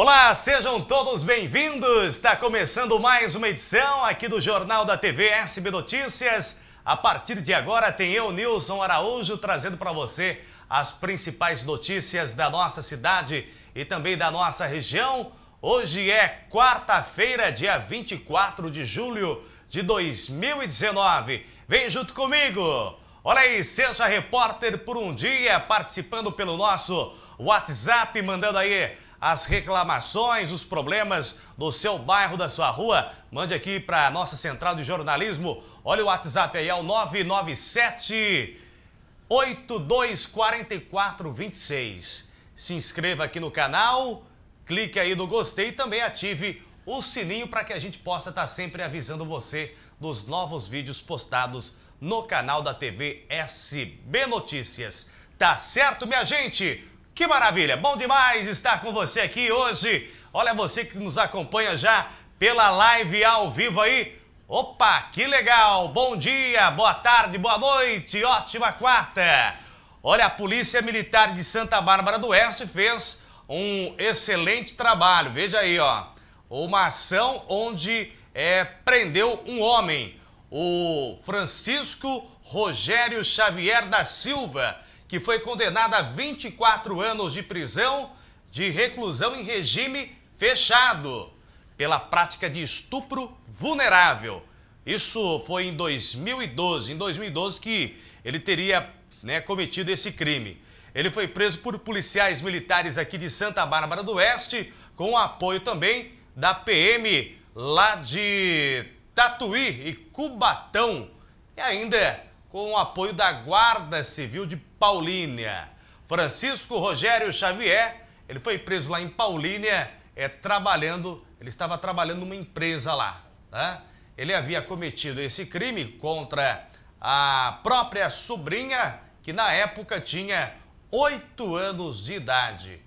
Olá, sejam todos bem-vindos. Está começando mais uma edição aqui do Jornal da TV SB Notícias. A partir de agora tem eu, Nilson Araújo, trazendo para você as principais notícias da nossa cidade e também da nossa região. Hoje é quarta-feira, dia 24 de julho de 2019. Vem junto comigo! Olha aí, seja repórter por um dia, participando pelo nosso WhatsApp, mandando aí as reclamações, os problemas do seu bairro, da sua rua, mande aqui para a nossa central de jornalismo. Olha o WhatsApp aí, é o 997 824426. Se inscreva aqui no canal, clique aí no gostei e também ative o sininho para que a gente possa estar tá sempre avisando você dos novos vídeos postados no canal da TV SB Notícias. Tá certo, minha gente? Que maravilha! Bom demais estar com você aqui hoje. Olha você que nos acompanha já pela live ao vivo aí. Opa, que legal! Bom dia, boa tarde, boa noite, ótima quarta! Olha, a Polícia Militar de Santa Bárbara do Oeste fez um excelente trabalho. Veja aí, ó. Uma ação onde é, prendeu um homem, o Francisco Rogério Xavier da Silva, que foi condenada a 24 anos de prisão de reclusão em regime fechado pela prática de estupro vulnerável. Isso foi em 2012, em 2012 que ele teria né, cometido esse crime. Ele foi preso por policiais militares aqui de Santa Bárbara do Oeste, com o apoio também da PM lá de Tatuí e Cubatão, e ainda com o apoio da Guarda Civil de Paulínia. Francisco Rogério Xavier, ele foi preso lá em Paulínia, é, trabalhando, ele estava trabalhando numa empresa lá. Né? Ele havia cometido esse crime contra a própria sobrinha, que na época tinha 8 anos de idade.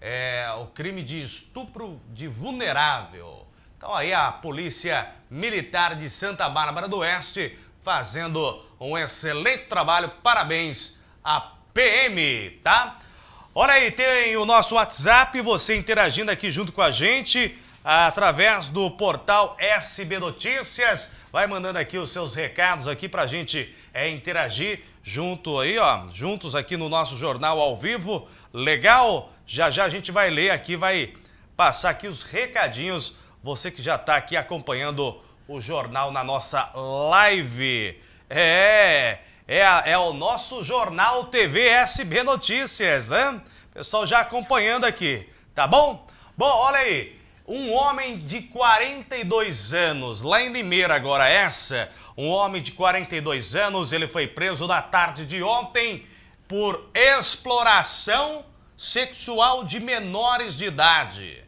É o crime de estupro de vulnerável. Então aí a Polícia Militar de Santa Bárbara do Oeste fazendo um excelente trabalho. Parabéns a PM, tá? Olha aí, tem o nosso WhatsApp, você interagindo aqui junto com a gente através do portal SB Notícias. Vai mandando aqui os seus recados aqui para a gente é, interagir junto aí, ó, juntos aqui no nosso jornal ao vivo. Legal? Já já a gente vai ler aqui, vai passar aqui os recadinhos. Você que já está aqui acompanhando o jornal na nossa live. É, é, é o nosso jornal TV SB Notícias, né? Pessoal já acompanhando aqui, tá bom? Bom, olha aí. Um homem de 42 anos, lá em Limeira agora essa, um homem de 42 anos, ele foi preso na tarde de ontem por exploração sexual de menores de idade.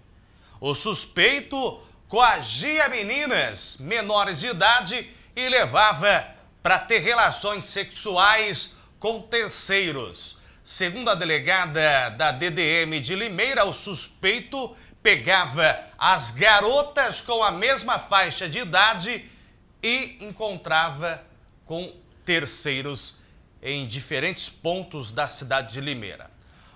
O suspeito coagia meninas menores de idade e levava para ter relações sexuais com terceiros. Segundo a delegada da DDM de Limeira, o suspeito pegava as garotas com a mesma faixa de idade e encontrava com terceiros em diferentes pontos da cidade de Limeira.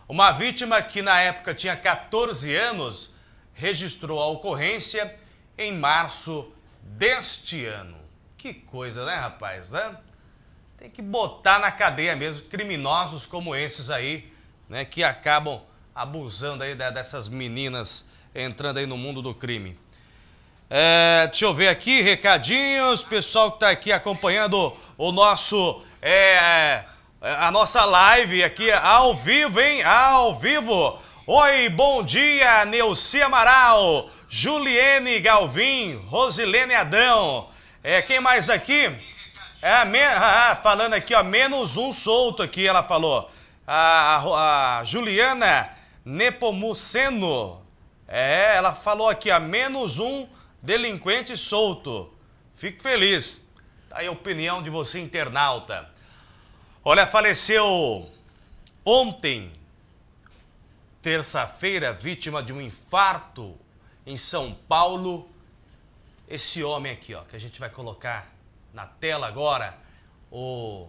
Uma vítima que na época tinha 14 anos registrou a ocorrência em março deste ano. Que coisa, né, rapaz? Tem que botar na cadeia mesmo criminosos como esses aí, né, que acabam abusando aí dessas meninas entrando aí no mundo do crime. É, deixa eu ver aqui, recadinhos, pessoal que está aqui acompanhando o nosso, é, é, a nossa live aqui ao vivo, hein? Ao vivo. Oi, bom dia, Neuci Amaral, Juliene Galvim, Rosilene Adão, é, quem mais aqui? É, ah, ah, falando aqui, ó, menos um solto aqui, ela falou. A, a, a Juliana Nepomuceno. É, ela falou aqui, a menos um delinquente solto. Fico feliz. Tá aí a opinião de você, internauta. Olha, faleceu ontem, terça-feira, vítima de um infarto em São Paulo esse homem aqui, ó, que a gente vai colocar na tela agora, o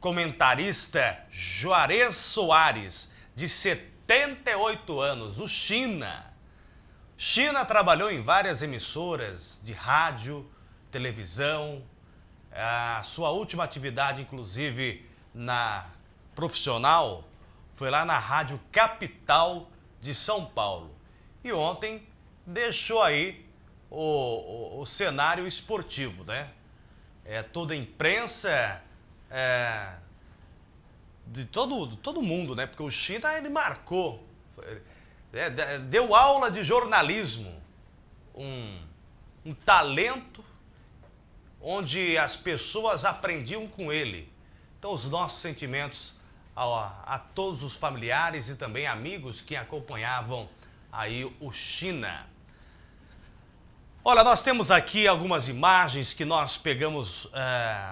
comentarista Juarez Soares, de 78 anos, o China. China trabalhou em várias emissoras de rádio, televisão, a sua última atividade, inclusive, na profissional, foi lá na Rádio Capital de São Paulo. E ontem deixou aí o, o, o cenário esportivo, né? É, toda a imprensa, é, de todo, todo mundo, né? Porque o China, ele marcou, foi, é, deu aula de jornalismo, um, um talento onde as pessoas aprendiam com ele. Então, os nossos sentimentos a, a todos os familiares e também amigos que acompanhavam aí o China. Olha, nós temos aqui algumas imagens que nós pegamos, é,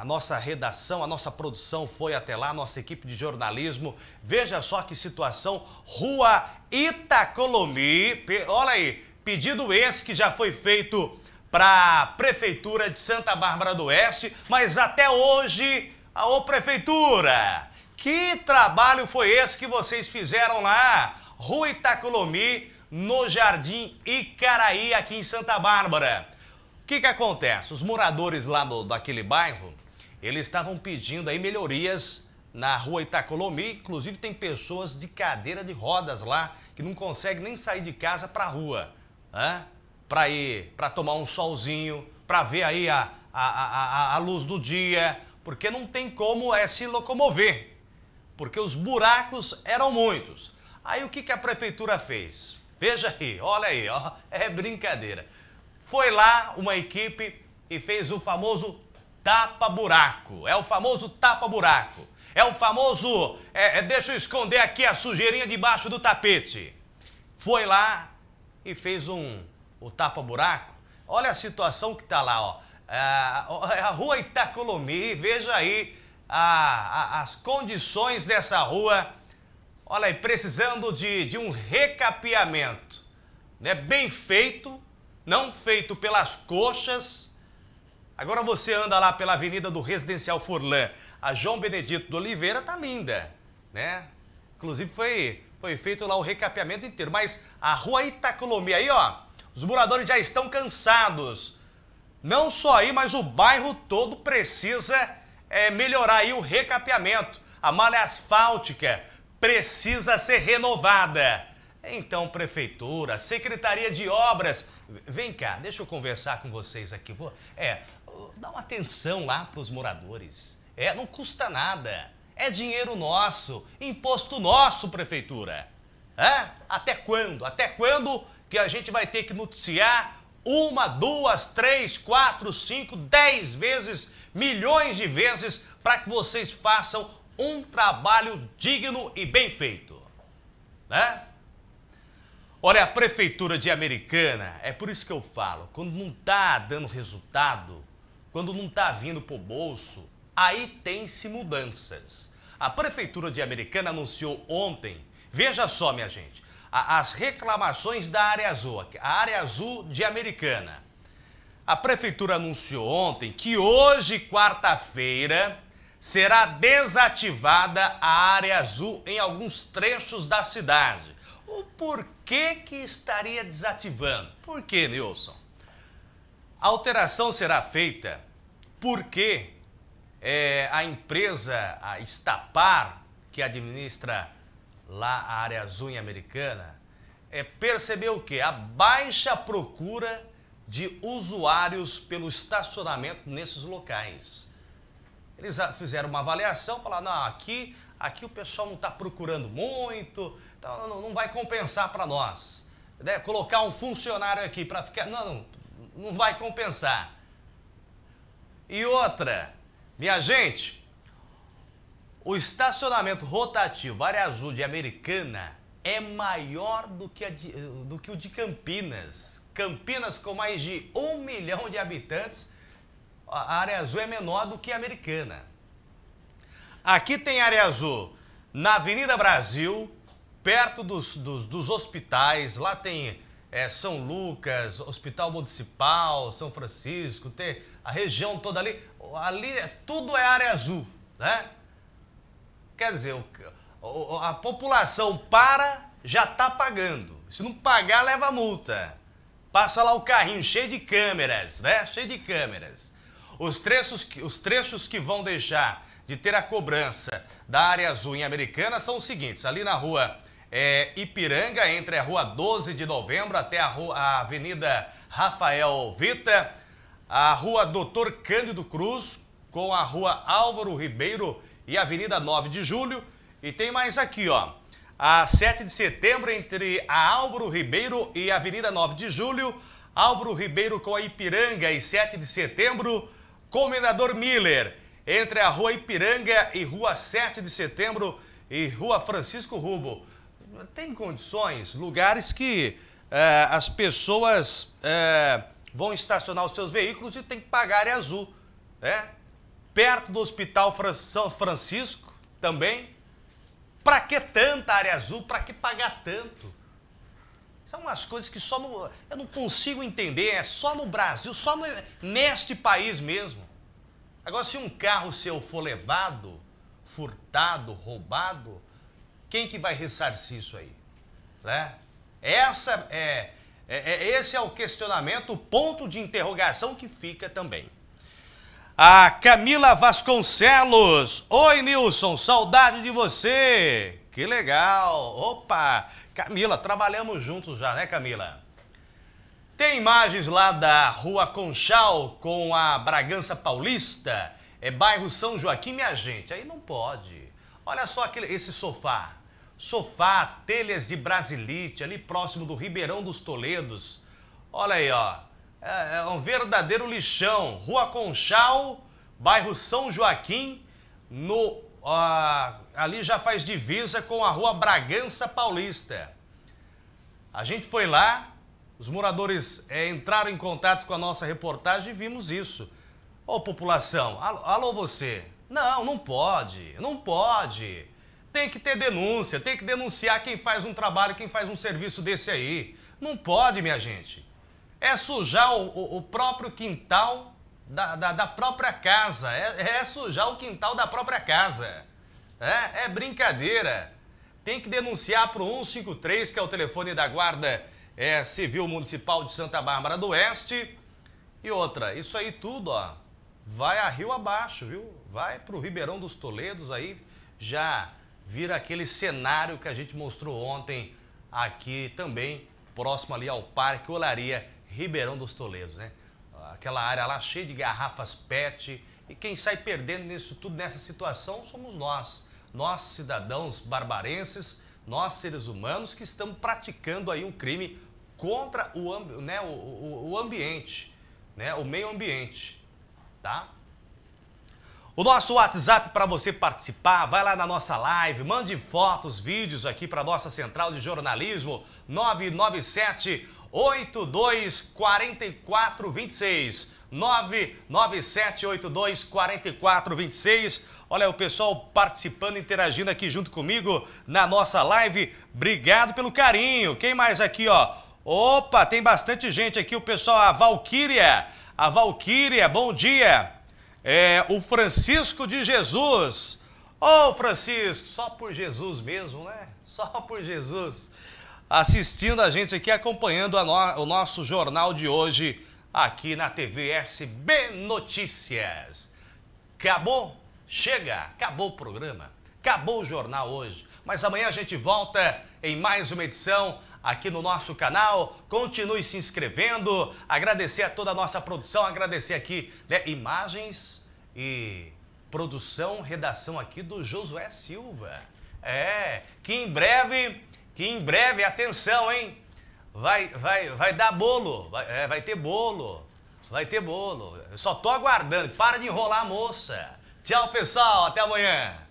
a nossa redação, a nossa produção foi até lá, nossa equipe de jornalismo. Veja só que situação, Rua Itacolomi, olha aí, pedido esse que já foi feito para a Prefeitura de Santa Bárbara do Oeste, mas até hoje, a ô Prefeitura, que trabalho foi esse que vocês fizeram lá? Rua Itacolomi, no Jardim Icaraí, aqui em Santa Bárbara. O que, que acontece? Os moradores lá do, daquele bairro, eles estavam pedindo aí melhorias na rua Itacolomi. Inclusive tem pessoas de cadeira de rodas lá que não conseguem nem sair de casa para a rua. Para ir, para tomar um solzinho, para ver aí a, a, a, a luz do dia, porque não tem como é se locomover, porque os buracos eram muitos. Aí o que, que a prefeitura fez? Veja aí, olha aí, ó, é brincadeira. Foi lá uma equipe e fez o famoso tapa-buraco. É o famoso tapa-buraco. É o famoso, é, é, deixa eu esconder aqui a sujeirinha debaixo do tapete. Foi lá e fez um, o tapa-buraco. Olha a situação que está lá, ó. É, é a rua Itacolomi, veja aí a, a, as condições dessa rua olha aí, precisando de, de um recapeamento, né? bem feito, não feito pelas coxas. Agora você anda lá pela Avenida do Residencial Furlan, a João Benedito de Oliveira tá linda, né? Inclusive foi, foi feito lá o recapeamento inteiro, mas a Rua Itacolomi aí, ó, os moradores já estão cansados. Não só aí, mas o bairro todo precisa é, melhorar aí o recapeamento, a malha asfáltica, precisa ser renovada. Então, prefeitura, secretaria de obras, vem cá, deixa eu conversar com vocês aqui. Vou, é, dá uma atenção lá para os moradores. É, não custa nada. É dinheiro nosso, imposto nosso, prefeitura. É? Até quando? Até quando que a gente vai ter que noticiar uma, duas, três, quatro, cinco, dez vezes, milhões de vezes para que vocês façam um trabalho digno e bem feito. Né? Olha, a prefeitura de Americana, é por isso que eu falo, quando não está dando resultado, quando não está vindo pro bolso, aí tem-se mudanças. A prefeitura de Americana anunciou ontem, veja só, minha gente, a, as reclamações da área azul, a área azul de Americana. A prefeitura anunciou ontem que hoje, quarta-feira, será desativada a área azul em alguns trechos da cidade. O porquê que estaria desativando? Por que, Nilson? A alteração será feita porque é, a empresa, a Estapar, que administra lá a área azul em Americana, é, percebeu que a baixa procura de usuários pelo estacionamento nesses locais. Eles fizeram uma avaliação, falaram, não, aqui, aqui o pessoal não está procurando muito, então não, não vai compensar para nós. Né? Colocar um funcionário aqui para ficar... Não, não, não vai compensar. E outra, minha gente, o estacionamento rotativo área azul de Americana é maior do que, de, do que o de Campinas. Campinas com mais de um milhão de habitantes a área azul é menor do que a americana. Aqui tem área azul na Avenida Brasil, perto dos, dos, dos hospitais, lá tem é, São Lucas, Hospital Municipal, São Francisco, tem a região toda ali, ali é, tudo é área azul, né? Quer dizer, o, a população para, já está pagando. Se não pagar, leva multa. Passa lá o carrinho cheio de câmeras, né? Cheio de câmeras. Os trechos, que, os trechos que vão deixar de ter a cobrança da área azul em Americana são os seguintes. Ali na rua é, Ipiranga, entre a rua 12 de novembro até a, rua, a avenida Rafael Vita, a rua Doutor Cândido Cruz com a rua Álvaro Ribeiro e a avenida 9 de julho. E tem mais aqui, ó. A 7 de setembro entre a Álvaro Ribeiro e a avenida 9 de julho. Álvaro Ribeiro com a Ipiranga e 7 de setembro Comendador Miller, entre a Rua Ipiranga e Rua 7 de Setembro e Rua Francisco Rubo. Tem condições, lugares que eh, as pessoas eh, vão estacionar os seus veículos e tem que pagar área é azul, né? Perto do Hospital Fran São Francisco também. Para que tanta área azul? Para que pagar tanto? São umas coisas que só no, eu não consigo entender, é só no Brasil, só no, neste país mesmo. Agora, se um carro seu for levado, furtado, roubado, quem que vai ressarcir isso aí? Né? Essa é, é, é, esse é o questionamento, o ponto de interrogação que fica também. A Camila Vasconcelos. Oi, Nilson, saudade de você. Que legal. Opa, Camila, trabalhamos juntos já, né, Camila? Tem imagens lá da Rua Conchal com a Bragança Paulista, é bairro São Joaquim, minha gente, aí não pode. Olha só aquele, esse sofá. Sofá, telhas de brasilite, ali próximo do Ribeirão dos Toledos. Olha aí, ó. É, é um verdadeiro lixão. Rua Conchal, bairro São Joaquim, no, ó, ali já faz divisa com a Rua Bragança Paulista. A gente foi lá, os moradores é, entraram em contato com a nossa reportagem e vimos isso. Ô, população, alô, alô você. Não, não pode, não pode. Tem que ter denúncia, tem que denunciar quem faz um trabalho, quem faz um serviço desse aí. Não pode, minha gente. É sujar o, o, o próprio quintal da, da, da, própria casa. É, é sujar o quintal da própria casa. É, é brincadeira. Tem que denunciar para o 153, que é o telefone da guarda é, Civil Municipal de Santa Bárbara do Oeste. E outra, isso aí tudo, ó, vai a rio abaixo, viu? Vai para o Ribeirão dos Toledos aí, já vira aquele cenário que a gente mostrou ontem aqui também, próximo ali ao Parque Olaria, Ribeirão dos Toledos, né? Aquela área lá cheia de garrafas PET e quem sai perdendo nisso tudo, nessa situação, somos nós. Nós, cidadãos barbarenses, nós seres humanos que estamos praticando aí um crime contra o, né, o, o, o ambiente, né, o meio ambiente, tá? O nosso WhatsApp para você participar, vai lá na nossa live, mande fotos, vídeos aqui para a nossa central de jornalismo 997 824426 997824426. Olha o pessoal participando, interagindo aqui junto comigo na nossa live. Obrigado pelo carinho. Quem mais aqui, ó? Opa, tem bastante gente aqui, o pessoal, a Valkyria, A Valquíria, bom dia é, o Francisco de Jesus. Ô oh, Francisco, só por Jesus mesmo, né? Só por Jesus. Assistindo a gente aqui, acompanhando no, o nosso jornal de hoje aqui na TV SB Notícias. Acabou? Chega! Acabou o programa. Acabou o jornal hoje. Mas amanhã a gente volta em mais uma edição aqui no nosso canal. Continue se inscrevendo. Agradecer a toda a nossa produção, agradecer aqui né, imagens e produção, redação aqui do Josué Silva. É, que em breve, que em breve, atenção, hein? Vai, vai, vai dar bolo, vai, é, vai ter bolo, vai ter bolo. Eu só tô aguardando, para de enrolar a moça. Tchau, pessoal, até amanhã.